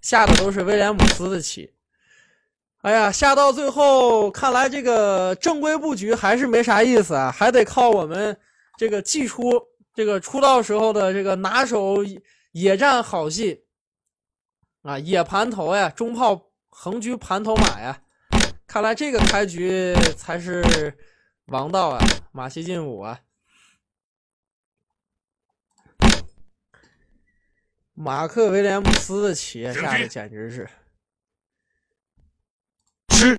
下的都是威廉姆斯的棋，哎呀，下到最后，看来这个正规布局还是没啥意思啊，还得靠我们这个祭出这个出道时候的这个拿手野战好戏啊，野盘头呀，中炮横车盘头马呀，看来这个开局才是王道啊，马七进五啊。马克威廉姆斯的企业下的简直是，吃，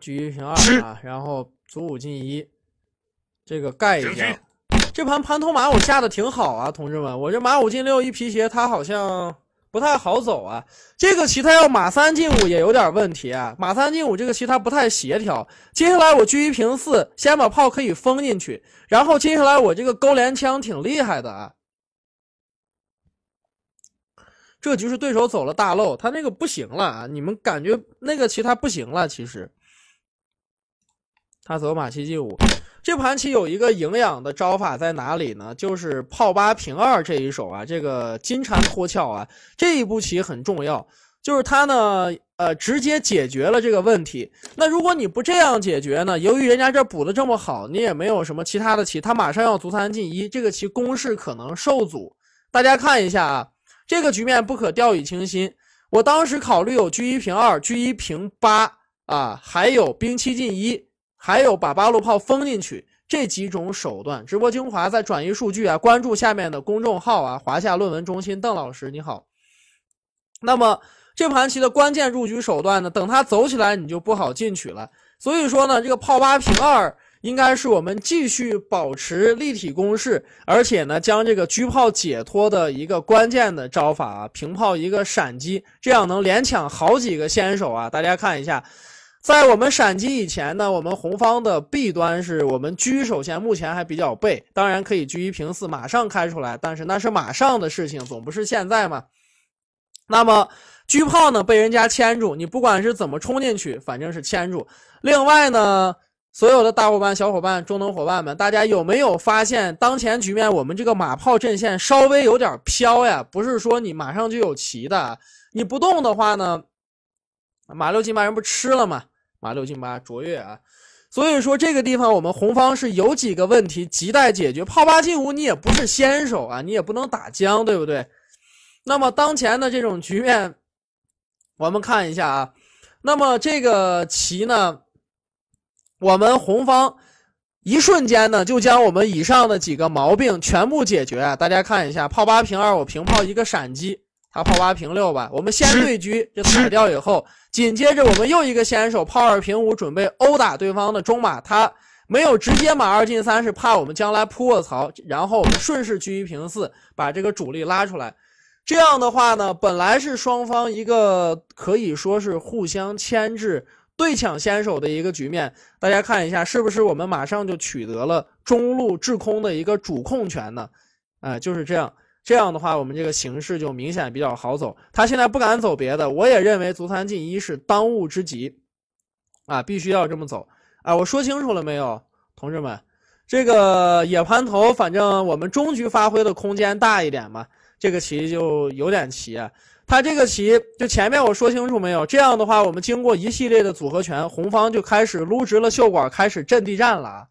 车一平二啊，然后卒五进一，这个盖一下。这盘盘头马我下的挺好啊，同志们，我这马五进六一皮鞋，它好像不太好走啊。这个棋它要马三进五也有点问题，啊，马三进五这个棋它不太协调。接下来我车一平四，先把炮可以封进去，然后接下来我这个勾连枪挺厉害的啊。这局是对手走了大漏，他那个不行了啊！你们感觉那个棋他不行了，其实他走马七进五。这盘棋有一个营养的招法在哪里呢？就是炮八平二这一手啊，这个金蝉脱壳啊，这一步棋很重要。就是他呢，呃，直接解决了这个问题。那如果你不这样解决呢？由于人家这补的这么好，你也没有什么其他的棋，他马上要卒三进一，这个棋攻势可能受阻。大家看一下啊。这个局面不可掉以轻心。我当时考虑有车一平二、车一平八啊，还有兵七进一，还有把八路炮封进去这几种手段。直播精华在转移数据啊，关注下面的公众号啊，华夏论文中心邓老师你好。那么这盘棋的关键入局手段呢，等他走起来你就不好进去了。所以说呢，这个炮八平二。应该是我们继续保持立体攻势，而且呢，将这个车炮解脱的一个关键的招法，啊，平炮一个闪击，这样能连抢好几个先手啊！大家看一下，在我们闪击以前呢，我们红方的弊端是我们车首先，目前还比较背。当然可以车一平四马上开出来，但是那是马上的事情，总不是现在嘛。那么车炮呢被人家牵住，你不管是怎么冲进去，反正是牵住。另外呢？所有的大伙伴、小伙伴、中等伙伴们，大家有没有发现当前局面，我们这个马炮阵线稍微有点飘呀？不是说你马上就有棋的，你不动的话呢，马六进八人不吃了吗？马六进八卓越啊，所以说这个地方我们红方是有几个问题亟待解决。炮八进五你也不是先手啊，你也不能打将，对不对？那么当前的这种局面，我们看一下啊，那么这个棋呢？我们红方一瞬间呢，就将我们以上的几个毛病全部解决。大家看一下，炮八平二，我平炮一个闪击，他炮八平六吧。我们先对车就踩掉以后，紧接着我们又一个先手炮二平五，准备殴打对方的中马。他没有直接马二进三，是怕我们将来扑卧槽。然后我们顺势居一平四，把这个主力拉出来。这样的话呢，本来是双方一个可以说是互相牵制。对抢先手的一个局面，大家看一下，是不是我们马上就取得了中路制空的一个主控权呢？啊，就是这样，这样的话，我们这个形势就明显比较好走。他现在不敢走别的，我也认为足三进一是当务之急，啊，必须要这么走。啊，我说清楚了没有，同志们？这个野盘头，反正我们中局发挥的空间大一点嘛。这个棋就有点奇，他这个棋就前面我说清楚没有？这样的话，我们经过一系列的组合拳，红方就开始撸直了袖管，开始阵地战了。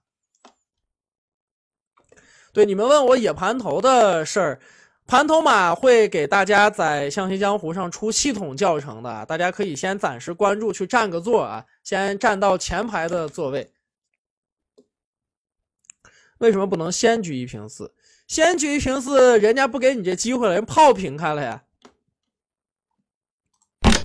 对，你们问我野盘头的事儿，盘头马会给大家在象棋江湖上出系统教程的，大家可以先暂时关注，去占个座啊，先占到前排的座位。为什么不能先举一平四？先举一平四，人家不给你这机会了，人炮平开了呀。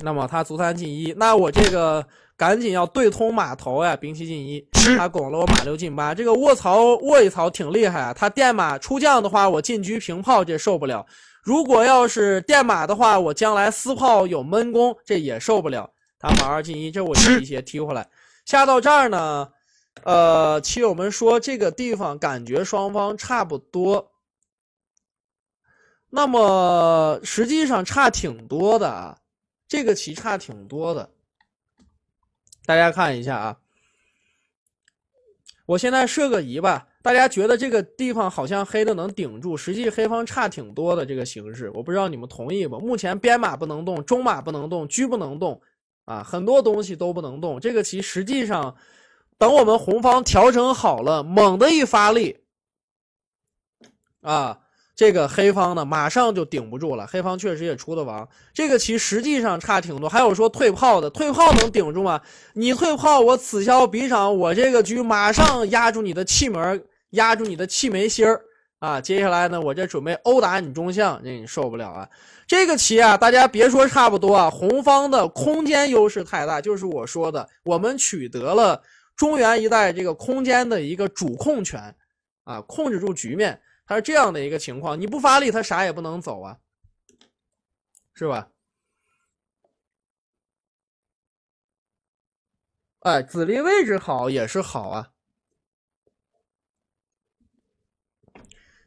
那么他卒三进一，那我这个赶紧要对通马头呀，兵七进一，他拱了我马六进八。这个卧槽卧一槽挺厉害啊，他电马出将的话，我进车平炮这受不了。如果要是电马的话，我将来撕炮有闷攻，这也受不了。他马二进一，这我提鞋踢回来，下到这儿呢。呃，棋友们说这个地方感觉双方差不多，那么实际上差挺多的啊，这个棋差挺多的。大家看一下啊，我现在设个疑吧，大家觉得这个地方好像黑的能顶住，实际黑方差挺多的这个形式，我不知道你们同意不？目前边马不能动，中马不能动，车不能动啊，很多东西都不能动。这个棋实际上。等我们红方调整好了，猛的一发力，啊，这个黑方呢马上就顶不住了。黑方确实也出的王，这个棋实际上差挺多。还有说退炮的，退炮能顶住吗？你退炮，我此消彼长，我这个车马上压住你的气门，压住你的气门芯儿啊！接下来呢，我这准备殴打你中象，那你受不了啊！这个棋啊，大家别说差不多啊，红方的空间优势太大，就是我说的，我们取得了。中原一带这个空间的一个主控权，啊，控制住局面，它是这样的一个情况。你不发力，他啥也不能走啊，是吧？哎，子力位置好也是好啊。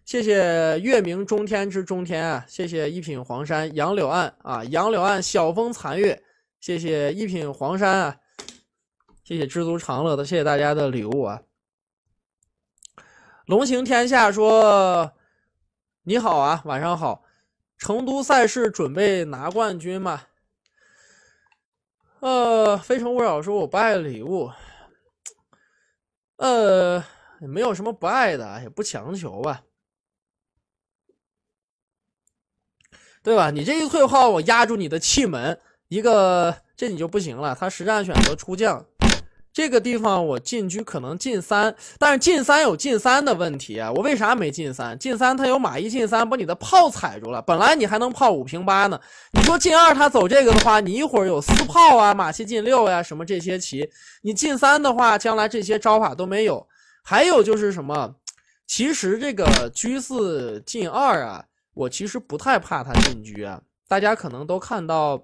谢谢月明中天之中天啊，谢谢一品黄山杨柳岸啊，杨柳岸晓风残月，谢谢一品黄山啊。谢谢知足常乐的，谢谢大家的礼物啊！龙行天下说：“你好啊，晚上好，成都赛事准备拿冠军吗？”呃，非诚勿扰说：“我不爱礼物。”呃，没有什么不爱的，也不强求吧，对吧？你这一退化，我压住你的气门，一个这你就不行了。他实战选择出将。这个地方我进车可能进三，但是进三有进三的问题啊！我为啥没进三？进三他有马一进三把你的炮踩住了，本来你还能炮五平八呢。你说进二他走这个的话，你一会儿有四炮啊，马七进六呀什么这些棋。你进三的话，将来这些招法都没有。还有就是什么？其实这个车四进二啊，我其实不太怕他进车啊。大家可能都看到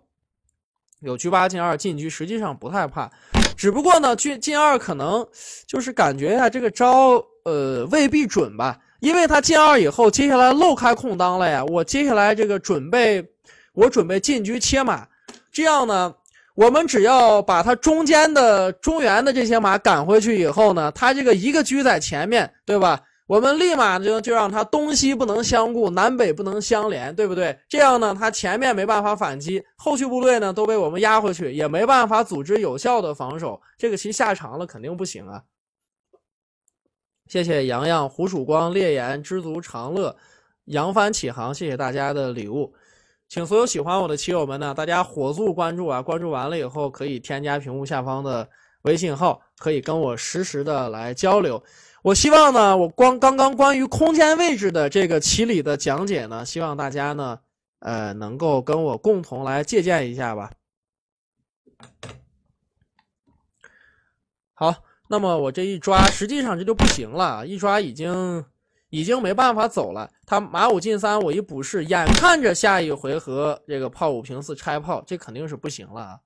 有车八进二进车，实际上不太怕。只不过呢，进进二可能就是感觉呀，这个招呃未必准吧，因为他进二以后，接下来漏开空当了呀，我接下来这个准备，我准备进车切马，这样呢，我们只要把他中间的中原的这些马赶回去以后呢，他这个一个车在前面对吧？我们立马就就让他东西不能相顾，南北不能相连，对不对？这样呢，他前面没办法反击，后续部队呢都被我们压回去，也没办法组织有效的防守。这个棋下长了肯定不行啊！谢谢洋洋、胡曙光、烈焰、知足常乐、扬帆起航，谢谢大家的礼物。请所有喜欢我的棋友们呢，大家火速关注啊！关注完了以后可以添加屏幕下方的微信号，可以跟我实时的来交流。我希望呢，我光刚刚关于空间位置的这个棋理的讲解呢，希望大家呢，呃，能够跟我共同来借鉴一下吧。好，那么我这一抓，实际上这就不行了，一抓已经已经没办法走了。他马五进三，我一补士，眼看着下一回合这个炮五平四拆炮，这肯定是不行了。